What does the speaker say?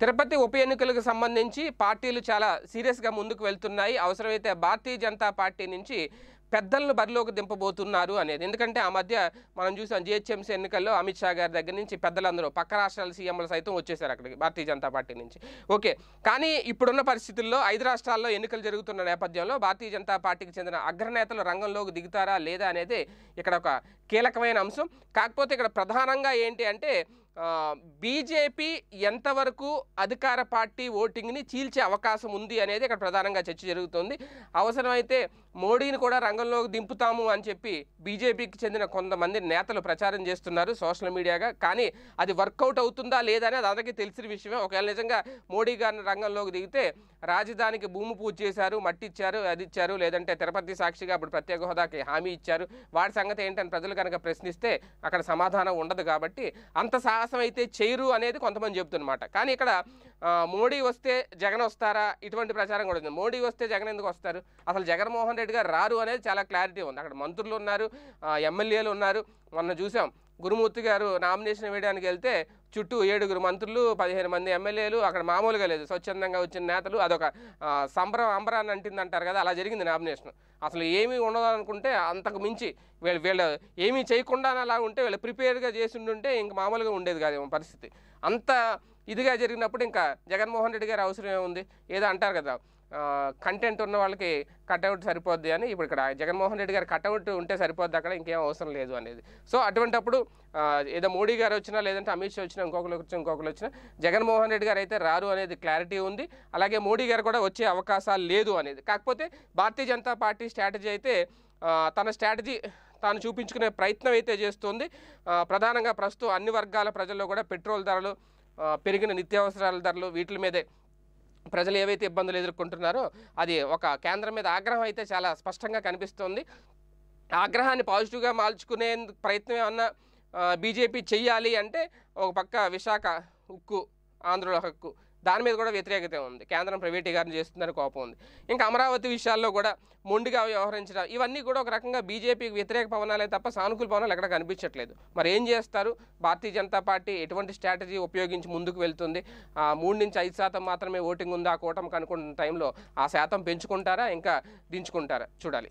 తిరుపతి ఉప ఎన్నికలకు సంబంధించి పార్టీలు చాలా సీరియస్గా ముందుకు వెళ్తున్నాయి అవసరమైతే భారతీయ జనతా పార్టీ నుంచి పెద్దలను బరిలోకి దింపబోతున్నారు అనేది ఎందుకంటే ఆ మధ్య మనం చూసాం జిహెచ్ఎంసీ ఎన్నికల్లో అమిత్ షా గారి దగ్గర నుంచి పెద్దలందరూ పక్క రాష్ట్రాల సీఎంలు సైతం వచ్చేసారు అక్కడికి భారతీయ జనతా పార్టీ నుంచి ఓకే కానీ ఇప్పుడున్న పరిస్థితుల్లో ఐదు రాష్ట్రాల్లో ఎన్నికలు జరుగుతున్న నేపథ్యంలో భారతీయ జనతా పార్టీకి చెందిన అగ్రనేతలు రంగంలోకి దిగుతారా లేదా అనేది ఇక్కడ ఒక కీలకమైన అంశం కాకపోతే ఇక్కడ ప్రధానంగా ఏంటి అంటే బీజేపీ ఎంతవరకు అధికార పార్టీ ఓటింగ్ని చీల్చే అవకాశం ఉంది అనేది ఇక్కడ ప్రధానంగా చర్చ జరుగుతుంది అవసరమైతే మోడీని కూడా రంగంలోకి దింపుతాము అని చెప్పి బీజేపీకి చెందిన కొంతమంది నేతలు ప్రచారం చేస్తున్నారు సోషల్ మీడియాగా కానీ అది వర్కౌట్ అవుతుందా లేదా అనేది అందరికీ తెలిసిన విషయమే ఒకవేళ నిజంగా మోడీ గారిని రంగంలోకి దిగితే రాజధానికి భూమి పూజ చేశారు మట్టి ఇచ్చారు అది ఇచ్చారు లేదంటే తిరుపతి సాక్షిగా అప్పుడు ప్రత్యేక హోదాకి హామీ ఇచ్చారు వాడి సంగతి ఏంటని ప్రజలు కనుక ప్రశ్నిస్తే అక్కడ సమాధానం ఉండదు కాబట్టి అంత సాహసం అయితే చేయరు అనేది కొంతమంది చెబుతున్నమాట కానీ ఇక్కడ మోడీ వస్తే జగన్ వస్తారా ఇటువంటి ప్రచారం కూడా ఉంది మోడీ వస్తే జగన్ ఎందుకు వస్తారు అసలు జగన్మోహన్ రెడ్డి గారు రారు అనేది చాలా క్లారిటీ ఉంది అక్కడ మంత్రులు ఉన్నారు ఎమ్మెల్యేలు ఉన్నారు మొన్న చూసాం గురుమూర్తి గారు నామినేషన్ వేయడానికి వెళ్తే చుట్టూ ఏడుగురు మంత్రులు పదిహేను మంది ఎమ్మెల్యేలు అక్కడ మామూలుగా లేదు స్వచ్ఛందంగా వచ్చిన నేతలు అదొక సంబరం అంబరాన్ని అంటింది అంటారు కదా అలా జరిగింది నామినేషన్ అసలు ఏమీ ఉండదు అనుకుంటే అంతకు మించి వీళ్ళు వీళ్ళు ఏమీ చేయకుండా అలా ఉంటే వీళ్ళు ప్రిపేర్గా చేసి ఉంటే ఇంక మామూలుగా ఉండేది కాదేమో పరిస్థితి అంత ఇదిగా జరిగినప్పుడు ఇంకా జగన్మోహన్ రెడ్డి గారి అవసరం ఏముంది ఏదో అంటారు కదా కంటెంట్ ఉన్న వాళ్ళకి కట్అవుట్ సరిపోద్ది అని ఇప్పుడు ఇక్కడ జగన్మోహన్ రెడ్డి గారు కట్అవుట్ ఉంటే సరిపోద్ది అక్కడ ఇంకేం అవసరం లేదు అనేది సో అటువంటప్పుడు ఏదో మోడీ గారు వచ్చినా లేదంటే అమిత్ షా వచ్చినా ఇంకొకరు వచ్చినా ఇంకొకరు వచ్చినా జగన్మోహన్ రెడ్డి గారు అయితే రారు అనేది క్లారిటీ ఉంది అలాగే మోడీ గారు కూడా వచ్చే అవకాశాలు లేదు అనేది కాకపోతే భారతీయ జనతా పార్టీ స్ట్రాటజీ అయితే తన స్ట్రాటజీ తాను చూపించుకునే ప్రయత్నం అయితే చేస్తుంది ప్రధానంగా ప్రస్తుతం అన్ని వర్గాల ప్రజల్లో కూడా పెట్రోల్ ధరలు పెరిగిన నిత్యావసరాల ధరలు వీటి మీదే ప్రజలు ఏవైతే ఇబ్బందులు ఎదుర్కొంటున్నారో అది ఒక కేంద్రం మీద ఆగ్రహం అయితే చాలా స్పష్టంగా కనిపిస్తోంది ఆగ్రహాన్ని పాజిటివ్గా మార్చుకునే ప్రయత్నం ఏమన్నా బీజేపీ చెయ్యాలి అంటే ఒక పక్క విశాఖ ఉక్కు ఆంధ్రుల హక్కు దాని మీద కూడా వ్యతిరేకత ఉంది కేంద్రం గారిని చేస్తుందని కోపం ఉంది ఇంకా అమరావతి విషయాల్లో కూడా మొండిగా వ్యవహరించడం ఇవన్నీ కూడా ఒక రకంగా బీజేపీకి వ్యతిరేక పవనాలే తప్ప సానుకూల పవనాలు ఎక్కడ కనిపించట్లేదు మరి ఏం చేస్తారు భారతీయ జనతా పార్టీ ఎటువంటి స్ట్రాటజీ ఉపయోగించి ముందుకు వెళ్తుంది మూడు నుంచి ఐదు శాతం మాత్రమే ఓటింగ్ ఉంది ఆ కూటమికి అనుకుంటున్న టైంలో ఆ శాతం పెంచుకుంటారా ఇంకా దించుకుంటారా చూడాలి